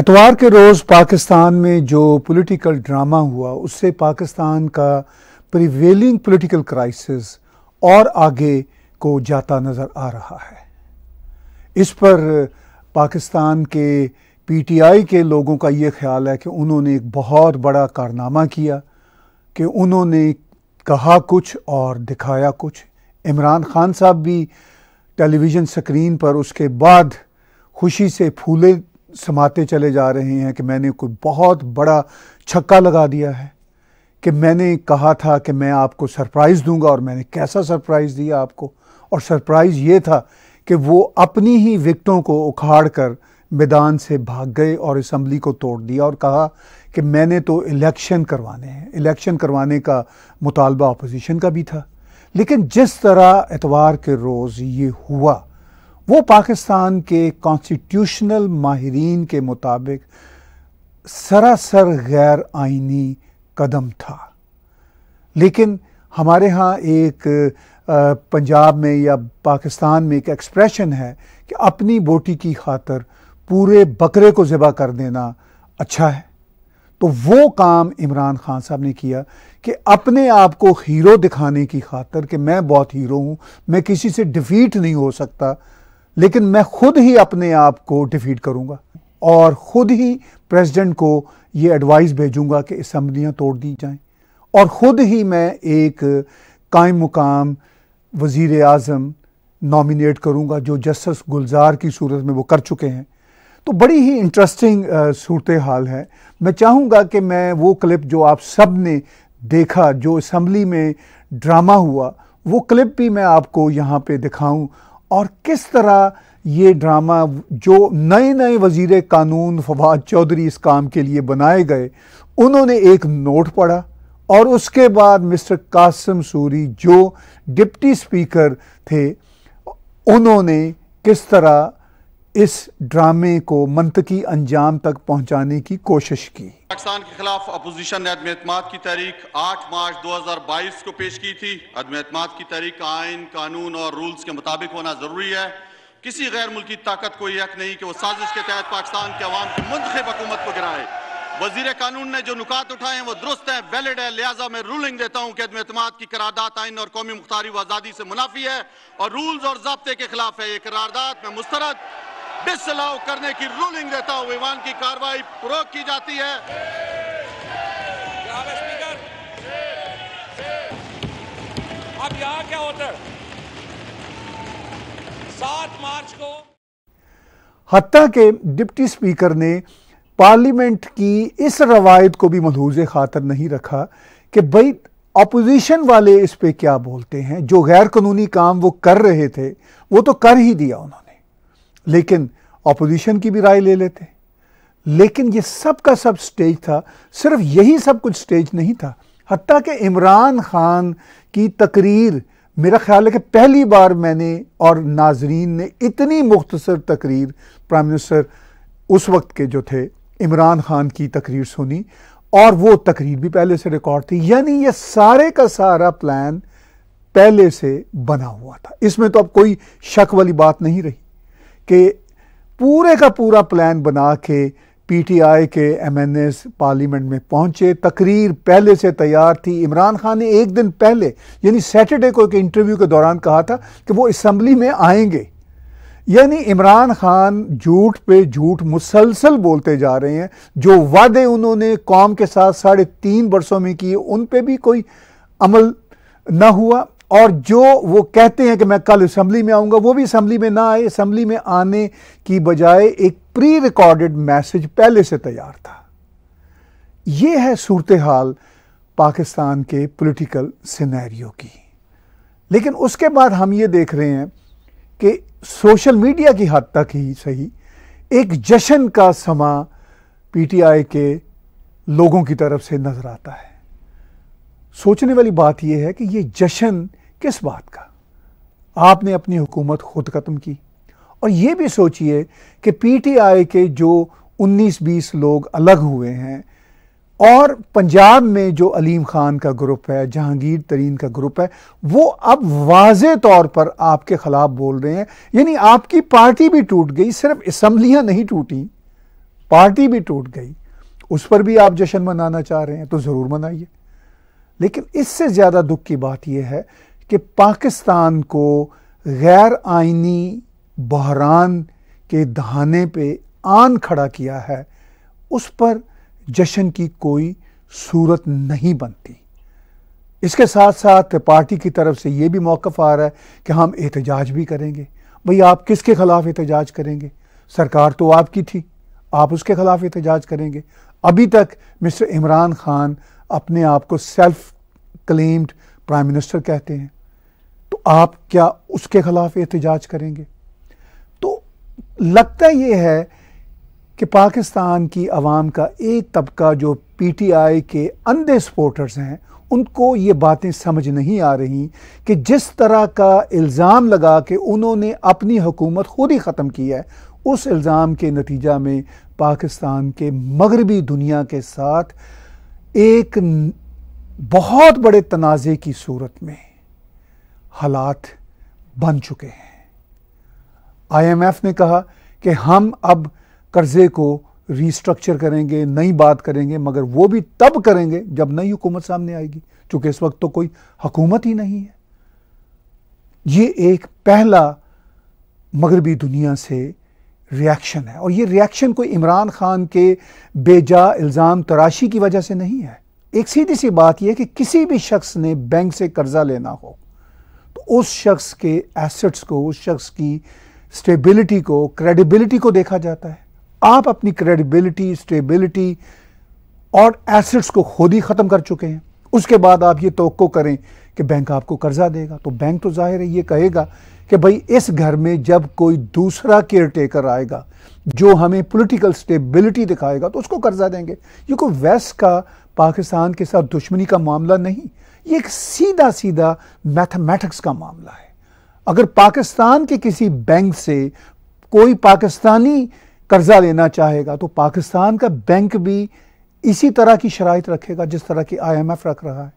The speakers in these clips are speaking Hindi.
एतवार के रोज़ पाकिस्तान में जो पॉलिटिकल ड्रामा हुआ उससे पाकिस्तान का प्रिवेलिंग पॉलिटिकल क्राइसिस और आगे को जाता नज़र आ रहा है इस पर पाकिस्तान के पीटीआई के लोगों का ये ख्याल है कि उन्होंने एक बहुत बड़ा कारनामा किया कि उन्होंने कहा कुछ और दिखाया कुछ इमरान खान साहब भी टेलीविज़न स्क्रीन पर उसके बाद खुशी से फूले समाते चले जा रहे हैं कि मैंने कोई बहुत बड़ा छक्का लगा दिया है कि मैंने कहा था कि मैं आपको सरप्राइज़ दूंगा और मैंने कैसा सरप्राइज़ दिया आपको और सरप्राइज़ ये था कि वो अपनी ही विकटों को उखाड़ कर मैदान से भाग गए और इसम्बली को तोड़ दिया और कहा कि मैंने तो इलेक्शन करवाने हैं इलेक्शन करवाने का मुतालबा अपोजिशन का भी था लेकिन जिस तरह एतवार के रोज़ ये हुआ वो पाकिस्तान के कॉन्स्टिट्यूशनल माहरीन के मुताबिक सरासर गैर आइनी कदम था लेकिन हमारे यहाँ एक पंजाब में या पाकिस्तान में एक एक्सप्रेशन है कि अपनी बोटी की खातर पूरे बकरे को ज़िबा कर देना अच्छा है तो वो काम इमरान खान साहब ने किया कि अपने आप को हीरो दिखाने की खातर कि मैं बहुत हीरो हूँ मैं किसी से डिफीट नहीं हो सकता लेकिन मैं खुद ही अपने आप को डिफीट करूंगा और खुद ही प्रेसिडेंट को ये एडवाइस भेजूंगा कि असम्बलियाँ तोड़ दी जाएं और ख़ुद ही मैं एक कायम मुकाम वज़ी अजम नॉमिनेट करूँगा जो जस्टिस गुलजार की सूरत में वो कर चुके हैं तो बड़ी ही इंटरेस्टिंग सूरत हाल है मैं चाहूँगा कि मैं वो क्लिप जो आप सब ने देखा जो इसम्बली में ड्रामा हुआ वो क्लिप भी मैं आपको यहाँ पे दिखाऊं और किस तरह ये ड्रामा जो नए नए वजीर कानून फवाद चौधरी इस काम के लिए बनाए गए उन्होंने एक नोट पढ़ा और उसके बाद मिस्टर कासिम सूरी जो डिप्टी स्पीकर थे उन्होंने किस तरह इस ड्रामे को मंतकी अंजाम तक पहुंचाने की कोशिश की पाकिस्तान के खिलाफ अपोजिशन ने अदम की तारीख 8 मार्च 2022 को पेश की थी अदम की तारीख का कानून और रूल्स के मुताबिक होना जरूरी है किसी गैर मुल्की ताकत को यह नहीं कि वो साजिश के तहत पाकिस्तान के अवाम की मुंतब हुकूमत को गिराए वजीर कानून ने जो नुकात उठाए हैं वो दुरुस्त है वैलिड है लिहाजा मैं रूलिंग देता हूँ कि की करारदात आइन और कौमी मुख्तारी व आज़ादी से मुनाफी है और रूल्स और जबते के खिलाफ है ये करारदात में मुस्तरद डिसअलाउ करने की रूलिंग देता हूं विमान की कार्रवाई प्रो की जाती है अब यहां क्या होता है सात मार्च को हत्या के डिप्टी स्पीकर ने पार्लियामेंट की इस रवायत को भी मलहूज खातर नहीं रखा कि भाई अपोजिशन वाले इस पे क्या बोलते हैं जो गैर कानूनी काम वो कर रहे थे वो तो कर ही दिया उन्होंने लेकिन ऑपोजिशन की भी राय ले लेते लेकिन ये सब का सब स्टेज था सिर्फ यही सब कुछ स्टेज नहीं था हती कि इमरान ख़ान की तकरीर मेरा ख्याल है कि पहली बार मैंने और नाजरीन ने इतनी मुख्तसर तकरीर प्राइम मिनिस्टर उस वक्त के जो थे इमरान ख़ान की तकरीर सुनी और वो तकरीर भी पहले से रिकॉर्ड थी यानी ये सारे का सारा प्लान पहले से बना हुआ था इसमें तो अब कोई शक वाली बात नहीं रही कि पूरे का पूरा प्लान बना के पीटीआई के एमएनएस पार्लियामेंट में पहुंचे तकरीर पहले से तैयार थी इमरान खान ने एक दिन पहले यानी सैटरडे को एक इंटरव्यू के दौरान कहा था कि वो इसम्बली में आएंगे यानी इमरान खान झूठ पे झूठ मुसलसल बोलते जा रहे हैं जो वादे उन्होंने कौम के साथ साढ़े तीन बरसों में किए उन पे भी कोई अमल ना हुआ और जो वो कहते हैं कि मैं कल असम्बली में आऊँगा वो भी असम्बली में ना आए असम्बली में आने की बजाय एक प्री रिकॉर्डेड मैसेज पहले से तैयार था ये है सूरत हाल पाकिस्तान के पॉलिटिकल सिनेरियो की लेकिन उसके बाद हम ये देख रहे हैं कि सोशल मीडिया की हद तक ही सही एक जश्न का समा पीटीआई के लोगों की तरफ से नज़र आता है सोचने वाली बात यह है कि ये जश्न किस बात का आपने अपनी हुकूमत खुद ख़त्म की और ये भी सोचिए कि पीटीआई के जो 19-20 लोग अलग हुए हैं और पंजाब में जो अलीम खान का ग्रुप है जहांगीर तरीन का ग्रुप है वो अब वाज तौर पर आपके ख़िलाफ़ बोल रहे हैं यानी आपकी पार्टी भी टूट गई सिर्फ इसम्बलियां नहीं टूटी पार्टी भी टूट गई उस पर भी आप जश्न मनाना चाह रहे हैं तो ज़रूर मनाइए लेकिन इससे ज़्यादा दुख की बात यह है कि पाकिस्तान को गैर आइनी बहरान के दहाने पे आन खड़ा किया है उस पर जश्न की कोई सूरत नहीं बनती इसके साथ साथ पार्टी की तरफ से ये भी मौक़ आ रहा है कि हम एहतजाज भी करेंगे भाई आप किसके ख़िलाफ़ एहतजाज करेंगे सरकार तो आपकी थी आप उसके ख़िलाफ़ एहतजाज करेंगे अभी तक मिस्टर इमरान खान अपने आप को सेल्फ क्लेम्ड प्राइम मिनिस्टर कहते हैं आप क्या उसके खिलाफ एहतजाज करेंगे तो लगता ये है कि पाकिस्तान की आवाम का एक तबका जो पी टी आई के अंधे सपोर्टर्स हैं उनको ये बातें समझ नहीं आ रही कि जिस तरह का इल्ज़ाम लगा के उन्होंने अपनी हुकूमत खुद ही ख़त्म की है उस इल्ज़ाम के नतीजा में पाकिस्तान के मगरबी दुनिया के साथ एक बहुत बड़े तनाज़े की सूरत में हालात बन चुके हैं आईएमएफ ने कहा कि हम अब कर्जे को रीस्ट्रक्चर करेंगे नई बात करेंगे मगर वो भी तब करेंगे जब नई हुकूमत सामने आएगी चूंकि इस वक्त तो कोई हुकूमत ही नहीं है ये एक पहला मगरबी दुनिया से रिएक्शन है और ये रिएक्शन कोई इमरान खान के बेजा इल्ज़ाम तराशी की वजह से नहीं है एक सीधी सी बात यह कि किसी भी शख्स ने बैंक से कर्जा लेना हो उस शख्स के एसेट्स को उस शख्स की स्टेबिलिटी को क्रेडिबिलिटी को देखा जाता है आप अपनी क्रेडिबिलिटी स्टेबिलिटी और एसेट्स को खुद ही ख़त्म कर चुके हैं उसके बाद आप ये तो करें कि बैंक आपको कर्जा देगा तो बैंक तो जाहिर है ये कहेगा कि भाई इस घर में जब कोई दूसरा केयर टेकर आएगा जो हमें पॉलिटिकल स्टेबिलिटी दिखाएगा तो उसको कर्जा देंगे ये कोई वेस्ट का पाकिस्तान के साथ दुश्मनी का मामला नहीं ये एक सीधा सीधा मैथमेटिक्स का मामला है अगर पाकिस्तान के किसी बैंक से कोई पाकिस्तानी कर्जा लेना चाहेगा तो पाकिस्तान का बैंक भी इसी तरह की शराइत रखेगा जिस तरह की आईएमएफ रख रहा है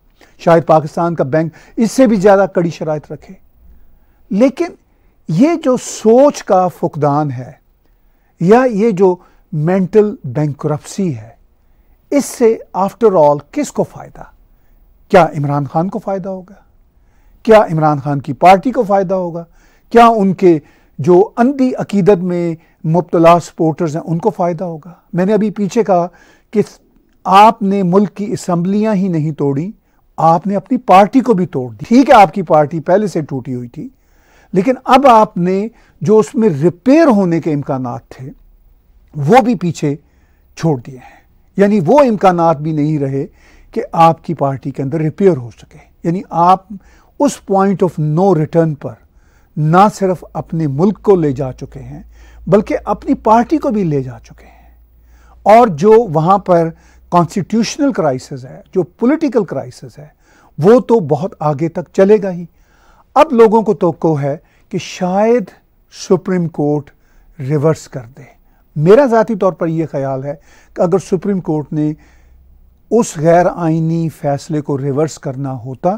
शायद पाकिस्तान का बैंक इससे भी ज़्यादा कड़ी शराइत रखे लेकिन ये जो सोच का फुकदान है या ये जो मेंटल बैंक है इससे आफ्टर ऑल किसको फ़ायदा क्या इमरान खान को फ़ायदा होगा क्या इमरान खान की पार्टी को फ़ायदा होगा क्या उनके जो अंधी अकीदत में मुबतला सपोर्टर्स हैं उनको फ़ायदा होगा मैंने अभी पीछे कहा कि आपने मुल्क की असम्बलियां ही नहीं तोड़ी आपने अपनी पार्टी को भी तोड़ दी ठीक है आपकी पार्टी पहले से टूटी हुई थी लेकिन अब आपने जो उसमें रिपेयर होने के इम्कान थे वो भी पीछे छोड़ दिए हैं यानी वो इम्कान भी नहीं रहे कि आपकी पार्टी के अंदर रिपेयर हो सके यानी आप उस पॉइंट ऑफ नो रिटर्न पर ना सिर्फ अपने मुल्क को ले जा चुके हैं बल्कि अपनी पार्टी को भी ले जा चुके हैं और जो वहाँ पर कॉन्स्टिट्यूशनल क्राइसिस है जो पॉलिटिकल क्राइसिस है वो तो बहुत आगे तक चलेगा ही अब लोगों को तो है कि शायद सुप्रीम कोर्ट रिवर्स कर दे मेरा ज़ाती तौर पर यह ख्याल है कि अगर सुप्रीम कोर्ट ने उस गैर आइनी फैसले को रिवर्स करना होता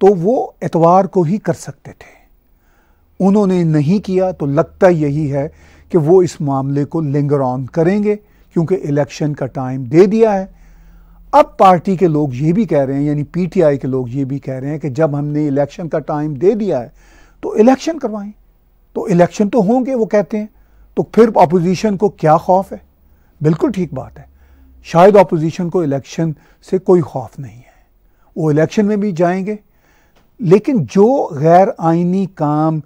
तो वो एतवार को ही कर सकते थे उन्होंने नहीं किया तो लगता यही है कि वो इस मामले को लिंगर ऑन करेंगे क्योंकि इलेक्शन का टाइम दे दिया है अब पार्टी के लोग ये भी कह रहे हैं यानी पीटीआई के लोग ये भी कह रहे हैं कि जब हमने इलेक्शन का टाइम दे दिया है तो इलेक्शन करवाएं तो इलेक्शन तो होंगे वो कहते हैं तो फिर अपोजिशन को क्या खौफ है बिल्कुल ठीक बात है शायद अपोजिशन को इलेक्शन से कोई खौफ नहीं है वो इलेक्शन में भी जाएंगे लेकिन जो गैर आइनी काम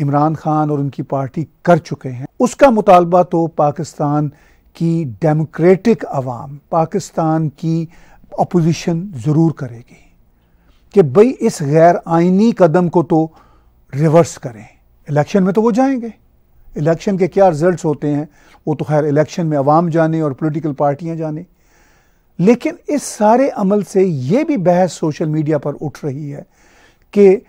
इमरान खान और उनकी पार्टी कर चुके हैं उसका मुतालबा तो पाकिस्तान की डेमोक्रेटिक आवाम पाकिस्तान की अपोजिशन ज़रूर करेगी कि भाई इस गैर आइनी कदम को तो रिवर्स करें इलेक्शन में तो वो जाएंगे इलेक्शन के क्या रिज़ल्ट होते हैं वो तो खैर इलेक्शन में आवाम जाने और पोलिटिकल पार्टियां जाने लेकिन इस सारे अमल से ये भी बहस सोशल मीडिया पर उठ रही है कि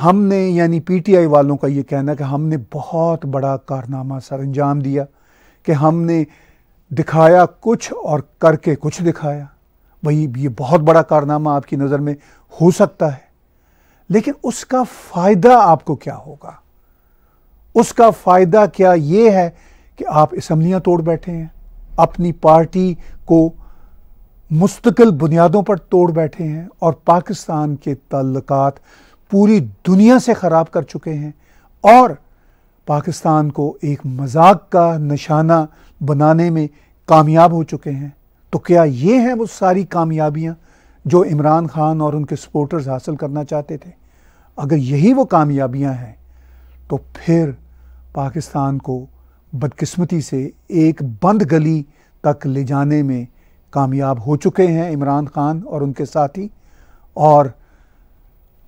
हमने यानी पीटीआई वालों का ये कहना कि हमने बहुत बड़ा कारनामा सर अंजाम दिया कि हमने दिखाया कुछ और करके कुछ दिखाया भाई ये बहुत बड़ा कारनामा आपकी नज़र में हो सकता है लेकिन उसका फ़ायदा आपको क्या होगा उसका फ़ायदा क्या ये है कि आप इसम्बलियाँ तोड़ बैठे हैं अपनी पार्टी को मुस्तकिल बुनियादों पर तोड़ बैठे हैं और पाकिस्तान के तल्लक पूरी दुनिया से ख़राब कर चुके हैं और पाकिस्तान को एक मजाक का निशाना बनाने में कामयाब हो चुके हैं तो क्या ये हैं वो सारी कामयाबियाँ जो इमरान खान और उनके सपोर्टर्स हासिल करना चाहते थे अगर यही वो कामयाबियाँ हैं तो फिर पाकिस्तान को बदकिस्मती से एक बंद गली तक ले जाने में कामयाब हो चुके हैं इमरान खान और उनके साथी और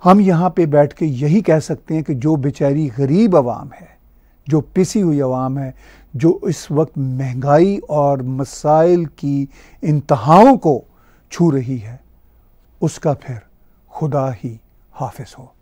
हम यहाँ पे बैठ के यही कह सकते हैं कि जो बेचारी गरीब आवाम है जो पिसी हुई आवाम है जो इस वक्त महंगाई और मसाइल की इंतहाओं को छू रही है उसका फिर खुदा ही हाफिज हो